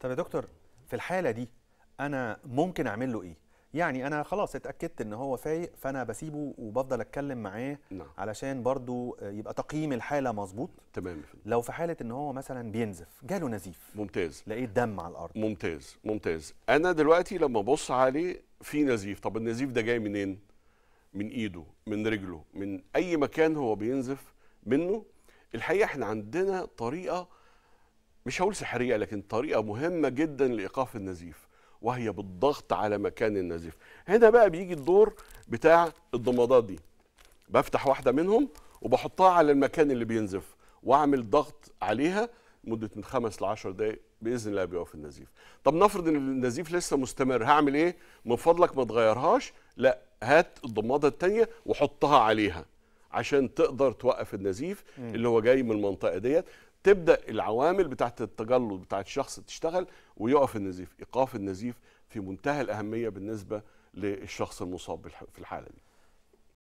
طب يا دكتور في الحاله دي انا ممكن اعمل له ايه يعني انا خلاص اتاكدت ان هو فايق فانا بسيبه وبفضل اتكلم معاه نعم. علشان برضو يبقى تقييم الحاله مظبوط تمام لو في حاله ان هو مثلا بينزف جاله نزيف ممتاز لقيت دم على الارض ممتاز ممتاز انا دلوقتي لما ابص عليه في نزيف طب النزيف ده جاي منين من ايده من رجله من اي مكان هو بينزف منه الحقيقه احنا عندنا طريقه مش هقول سحريه لكن طريقه مهمه جدا لايقاف النزيف وهي بالضغط على مكان النزيف هنا بقى بيجي الدور بتاع الضمادات دي بفتح واحده منهم وبحطها على المكان اللي بينزف واعمل ضغط عليها مده من خمس ل 10 دقائق باذن الله بيقف النزيف طب نفرض ان النزيف لسه مستمر هعمل ايه من فضلك ما تغيرهاش لا هات الضماده الثانيه وحطها عليها عشان تقدر توقف النزيف اللي هو جاي من المنطقه ديت تبدا العوامل بتاعت التجلط بتاعت الشخص تشتغل ويقف النزيف ايقاف النزيف في منتهى الاهميه بالنسبه للشخص المصاب في الحاله دي